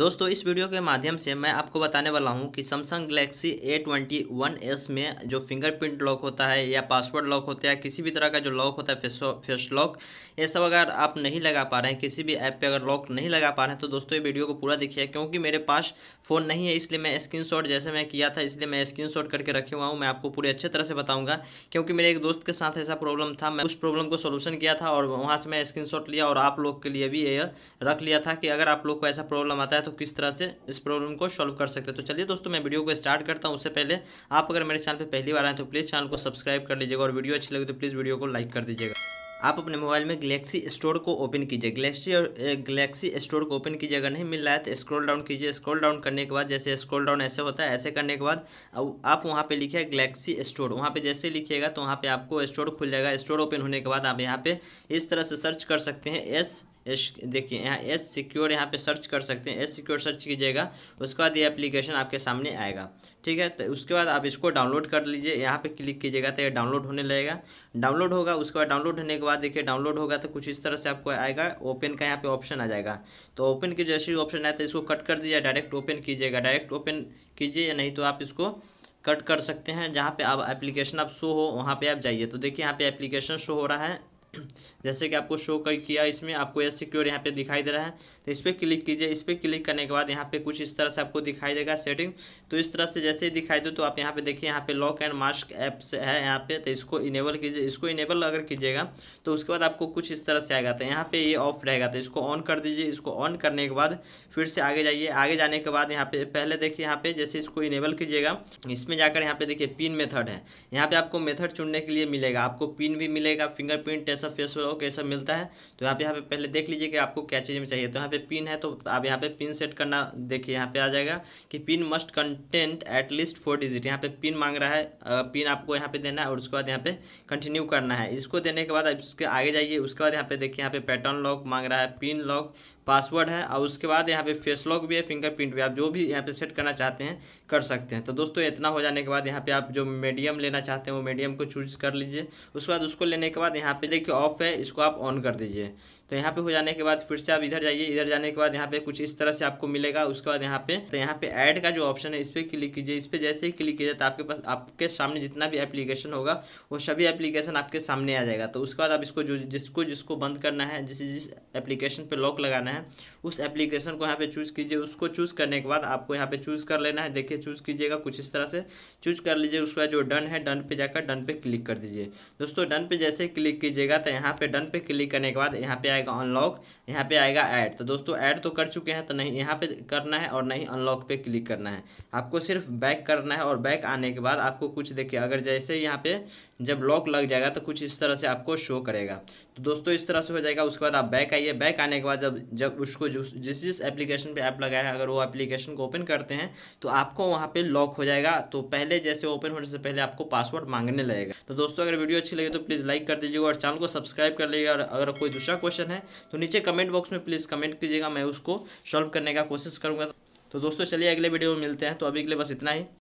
दोस्तों इस वीडियो के माध्यम से मैं आपको बताने वाला हूं कि Samsung Galaxy A twenty one S में जो फिंगरप्रिंट लॉक होता है या पासवर्ड लॉक होता है किसी भी तरह का जो लॉक होता है फेस फेस लॉक ये सब अगर आप नहीं लगा पा रहे हैं किसी भी ऐप पे अगर लॉक नहीं लगा पा रहे हैं तो दोस्तों ये वीडियो को पूरा देखिए क्योंकि मेरे पास फ़ोन नहीं है इसलिए मैं स्क्रीन जैसे मैं किया था इसलिए मैं स्क्रीन करके रखे हुआ हूँ मैं आपको पूरी अच्छे तरह से बताऊँगा क्योंकि मेरे एक दोस्त के साथ ऐसा प्रॉब्लम था मैं उस प्रॉब्लम को सोल्यूशन किया था और वहाँ से मैं स्क्रीन लिया और आप लोग के लिए भी ये रख लिया था कि अगर आप लोग को ऐसा प्रॉब्लम आता है तो तो किस तरह से इस प्रॉब्लम को सॉल्व कर सकते हैं तो चलिए दोस्तों मैं वीडियो को स्टार्ट करता हूँ उससे पहले आप अगर मेरे चैनल पर पहली बार आए तो प्लीज़ चैनल को सब्सक्राइब कर लीजिएगा और वीडियो अच्छी लगी तो प्लीज़ वीडियो को लाइक कर दीजिएगा आप अपने मोबाइल में गलेक्सी स्टोर को ओपन कीजिए गलेक्सी और गलेक्सी स्टोर को ओपन कीजिए अगर नहीं मिल रहा है तो स्क्रॉल डाउन कीजिए स्क्रॉल डाउन करने के बाद जैसे स्क्रॉल डाउन ऐसे होता है ऐसे करने के बाद आप वहाँ पे लिखिए गलेक्सी स्टोर वहाँ पे जैसे लिखिएगा तो वहाँ पे आपको स्टोर खुल जाएगा स्टोर ओपन होने के बाद आप यहाँ पर इस तरह से सर्च कर सकते हैं एस एस देखिए यहाँ एस सिक्योर यहाँ पे सर्च कर सकते हैं एस सिक्योर सर्च कीजिएगा उसके बाद ये एप्लीकेशन आपके सामने आएगा ठीक है तो उसके बाद आप इसको डाउनलोड कर लीजिए यहाँ पे क्लिक कीजिएगा तो ये डाउनलोड होने लगेगा डाउनलोड होगा उसके बाद डाउनलोड होने के बाद देखिए डाउनलोड होगा तो कुछ इस तरह से आपको आएगा ओपन का यहाँ पे ऑप्शन आ जाएगा तो ओपन के जैसे ऑप्शन आया तो इसको कट कर दीजिए डायरेक्ट ओपन कीजिएगा डायरेक्ट ओपन कीजिए या नहीं तो आप इसको कट कर सकते हैं जहाँ पे आप एप्लीकेशन आप शो हो वहाँ पे आप जाइए तो देखिए यहाँ पे एप्लीकेशन शो हो रहा है जैसे कि आपको शो कर किया इसमें आपको एस सिक्योर यहाँ पे दिखाई दे रहा है तो इस पर क्लिक कीजिए इस पर क्लिक करने के बाद यहाँ पे कुछ इस तरह से आपको दिखाई देगा सेटिंग तो इस तरह से जैसे ही दिखाई दो तो आप यहाँ पे देखिए यहाँ पे लॉक एंड मास्क ऐप्स है यहाँ पे तो इसको इनेबल कीजिए इसको इनेबल अगर कीजिएगा तो उसके बाद आपको कुछ इस तरह से आएगा तो यहाँ पे ये ऑफ रहेगा तो इसको ऑन कर दीजिए इसको ऑन करने के बाद फिर से आगे जाइए आगे जाने के बाद यहाँ पे पहले देखिए यहाँ पे जैसे इसको इनेबल कीजिएगा इसमें जाकर यहाँ पे देखिए पिन मेथड है यहाँ पे आपको मेथड चुनने के लिए मिलेगा आपको पिन भी मिलेगा फिंगरप्रिंट टेस्ट सब फेस लॉक ये सब मिलता है तो यहाँ पे यहाँ पे पहले देख लीजिए कि आपको क्या चीज़ में चाहिए तो यहाँ पे पिन है तो आप यहाँ पे पिन सेट करना देखिए यहाँ पे आ जाएगा कि pin must contain at least four digit यहाँ पे पिन मांग रहा है पिन आपको यहाँ पे देना है और उसके बाद यहाँ पे कंटिन्यू करना है इसको देने के बाद उसके आगे जाइए उसके बाद यहाँ पे देखिए यहाँ पे पैटर्न लॉक मांग रहा है पिन लॉक पासवर्ड है और उसके बाद यहाँ पे फेस लॉक भी है फिंगरप्रिंट भी आप जो भी यहाँ पे सेट करना चाहते हैं कर सकते हैं तो दोस्तों इतना हो जाने के बाद यहाँ पे आप जो मीडियम लेना चाहते हैं वो मीडियम को चूज कर लीजिए उसके बाद उसको लेने के बाद यहाँ पे देखिए ऑफ है इसको आप ऑन कर दीजिए तो यहाँ पे हो जाने के बाद फिर से आप इधर जाइए इधर जाने के बाद यहाँ पे कुछ इस तरह से आपको मिलेगा उसके बाद यहाँ पे तो यहाँ पे ऐड का जो ऑप्शन है इस पर क्लिक कीजिए इस पर जैसे ही क्लिक कीजिए तो आपके पास आपके सामने जितना भी एप्लीकेशन होगा वो सभी एप्लीकेशन आपके सामने आ जाएगा तो उसके बाद आप इसको जो जिसको जिसको बंद करना है जिस जिस एप्लीकेशन पर लॉक लगाना है उस एप्लीकेशन को यहाँ पे चूज़ कीजिए उसको चूज़ करने के बाद आपको यहाँ पे चूज़ कर लेना है देखिए चूज़ कीजिएगा कुछ इस तरह से चूज़ कर लीजिए उसके बाद जो डन है डन पे जाकर डन पे क्लिक कर दीजिए दोस्तों डन पे जैसे क्लिक कीजिएगा तो यहाँ पर डन पे क्लिक करने के बाद यहाँ पे आएगा अनलॉक यहाँ पे आएगा ऐड तो दोस्तों ऐड तो कर चुके हैं तो नहीं यहाँ पे करना है और नहीं अनलॉक पे क्लिक करना है आपको सिर्फ बैक करना है और बैक आने के बाद आपको कुछ देखिए अगर जैसे यहाँ पे जब लॉक लग जाएगा तो कुछ इस तरह से आपको शो करेगा तो दोस्तों इस तरह से हो जाएगा उसके बाद आप बैक आइए बैक आने के बाद जब जब उसको जिस जिस एप्लीकेशन पर ऐप लगाए हैं अगर वो एप्लीकेशन को ओपन करते हैं तो आपको वहाँ पर लॉक हो जाएगा तो पहले जैसे ओपन होने से पहले आपको पासवर्ड मांगने लगेगा तो दोस्तों अगर वीडियो अच्छी लगे तो प्लीज़ लाइक कर दीजिएगा और चैनल को सब्सक्राइब कर लीजिएगा और अगर कोई दूसरा क्वेश्चन क्वेश्चन है तो नीचे कमेंट बॉक्स में प्लीज़ कमेंट कीजिएगा मैं उसको सॉल्व करने का कोशिश करूँगा तो दोस्तों चलिए अगले वीडियो में मिलते हैं तो अभी के लिए बस इतना ही